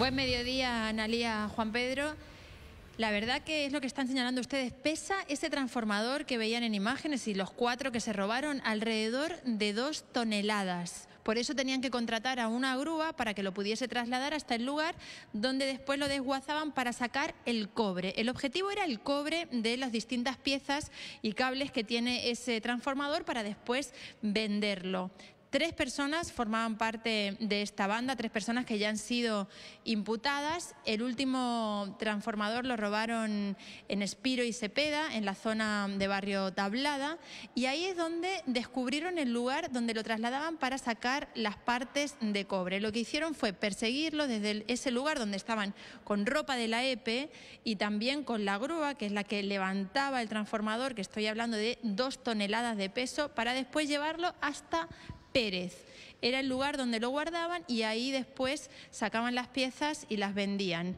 Buen mediodía, Analía Juan Pedro. La verdad que es lo que están señalando ustedes. Pesa ese transformador que veían en imágenes y los cuatro que se robaron, alrededor de dos toneladas. Por eso tenían que contratar a una grúa para que lo pudiese trasladar hasta el lugar donde después lo desguazaban para sacar el cobre. El objetivo era el cobre de las distintas piezas y cables que tiene ese transformador para después venderlo. Tres personas formaban parte de esta banda, tres personas que ya han sido imputadas. El último transformador lo robaron en Espiro y Cepeda, en la zona de barrio Tablada, y ahí es donde descubrieron el lugar donde lo trasladaban para sacar las partes de cobre. Lo que hicieron fue perseguirlo desde ese lugar donde estaban con ropa de la EPE y también con la grúa, que es la que levantaba el transformador, que estoy hablando de dos toneladas de peso, para después llevarlo hasta Pérez. Era el lugar donde lo guardaban y ahí después sacaban las piezas y las vendían.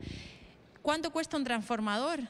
¿Cuánto cuesta un transformador?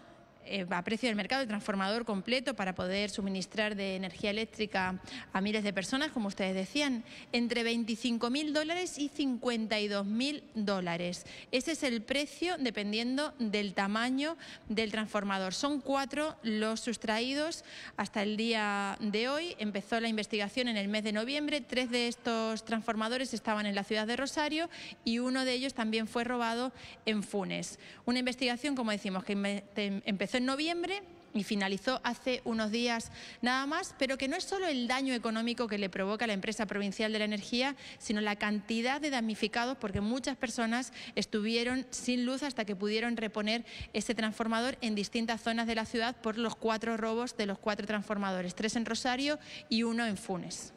Eh, a precio del mercado, el transformador completo para poder suministrar de energía eléctrica a miles de personas, como ustedes decían, entre 25.000 dólares y 52.000 dólares. Ese es el precio dependiendo del tamaño del transformador. Son cuatro los sustraídos hasta el día de hoy. Empezó la investigación en el mes de noviembre. Tres de estos transformadores estaban en la ciudad de Rosario y uno de ellos también fue robado en Funes. Una investigación, como decimos, que em- empezó en noviembre y finalizó hace unos días nada más, pero que no es solo el daño económico que le provoca a la empresa provincial de la energía, sino la cantidad de damnificados, porque muchas personas estuvieron sin luz hasta que pudieron reponer ese transformador en distintas zonas de la ciudad por los cuatro robos de los cuatro transformadores, tres en Rosario y uno en Funes.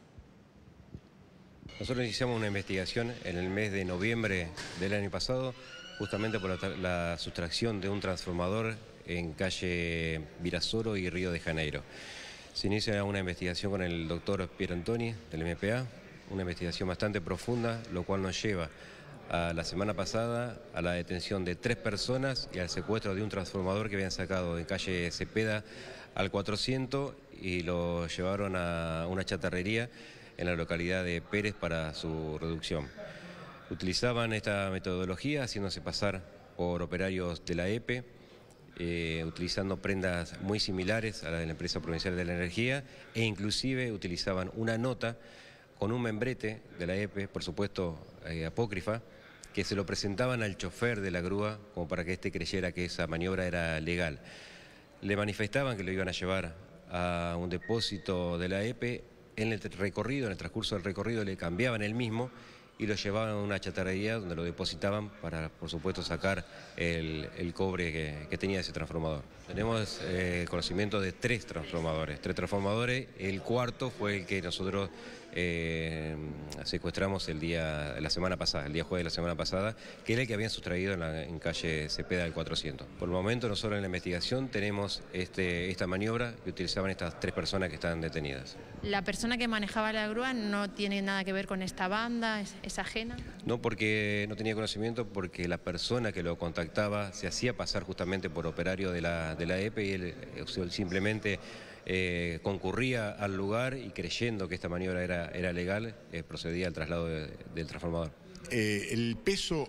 Nosotros iniciamos una investigación en el mes de noviembre del año pasado, justamente por la sustracción de un transformador en calle Virasoro y Río de Janeiro. Se inicia una investigación con el doctor Pier Antoni del MPA, una investigación bastante profunda, lo cual nos lleva a la semana pasada a la detención de tres personas y al secuestro de un transformador que habían sacado en calle Cepeda al 400 y lo llevaron a una chatarrería en la localidad de Pérez para su reducción. Utilizaban esta metodología haciéndose pasar por operarios de la EPE, eh, utilizando prendas muy similares a las de la empresa provincial de la energía e inclusive utilizaban una nota con un membrete de la EPE, por supuesto eh, apócrifa, que se lo presentaban al chofer de la grúa como para que éste creyera que esa maniobra era legal. Le manifestaban que lo iban a llevar a un depósito de la EPE, en el recorrido, en el transcurso del recorrido le cambiaban el mismo y lo llevaban a una chatarrería donde lo depositaban para, por supuesto, sacar el, cobre que, tenía ese transformador. Tenemos eh, conocimiento de tres transformadores, tres transformadores, el cuarto fue el que nosotros eh, secuestramos el día, la semana pasada, el día jueves de la semana pasada, que era el que habían sustraído en, calle Cepeda del 400. Por el momento nosotros en la investigación tenemos este, esta maniobra que utilizaban estas tres personas que están detenidas. ¿La persona que manejaba la grúa no tiene nada que ver con esta banda, es, ajena? No, porque no tenía conocimiento, porque la persona que lo contactaba se hacía pasar justamente por operario de de la EPE e y él, eh, simplemente eh, concurría al lugar y creyendo que esta maniobra era, era legal, eh, procedía al traslado del transformador. Eh, el peso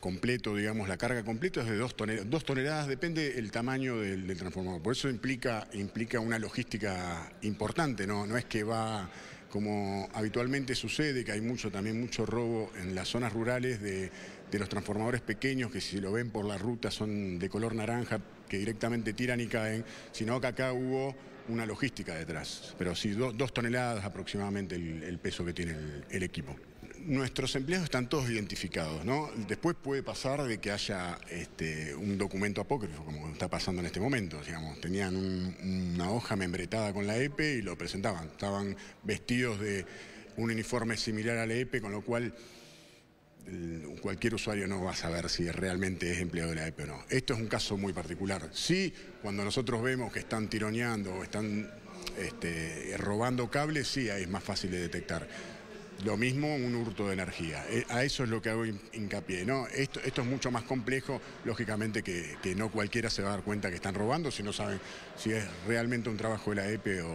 completo, digamos, la carga completa es de dos toneladas, dos toneladas depende del tamaño del, transformador, por eso implica, implica una logística importante, ¿no? no es que va como habitualmente sucede, que hay mucho también mucho robo en las zonas rurales de, los transformadores pequeños, que si lo ven por la ruta son de color naranja, que directamente tiran y caen, sino que acá hubo una logística detrás, pero sí, dos toneladas aproximadamente el, peso que tiene el equipo. Nuestros empleados están todos identificados, ¿no? Después puede pasar de que haya este, un documento apócrifo, como está pasando en este momento, digamos. Tenían una hoja membretada con la EPE y lo presentaban. Estaban vestidos de un uniforme similar a la EPE, con lo cual cualquier usuario no va a saber si realmente es empleado de la EPE o no. Esto es un caso muy particular. Sí, cuando nosotros vemos que están tironeando o están este, robando cables, sí, ahí es más fácil de detectar lo mismo un hurto de energía. Eh, a eso es lo que hago hincapié. Esto, es mucho más complejo, lógicamente, que, no cualquiera se va a dar cuenta que están robando si no saben si es realmente un trabajo de la EPE o,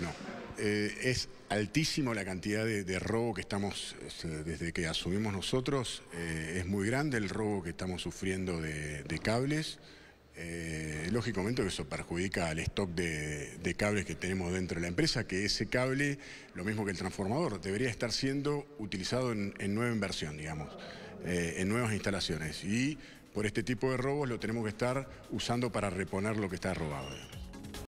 no. Eh, es altísimo la cantidad de, robo que estamos, eh, desde que asumimos nosotros, es muy grande el robo que estamos sufriendo de cables. Eh, lógicamente que eso perjudica al stock de, cables que tenemos dentro de la empresa, que ese cable, lo mismo que el transformador, debería estar siendo utilizado en, nueva inversión, digamos, eh, en nuevas instalaciones. Y por este tipo de robos lo tenemos que estar usando para reponer lo que está robado.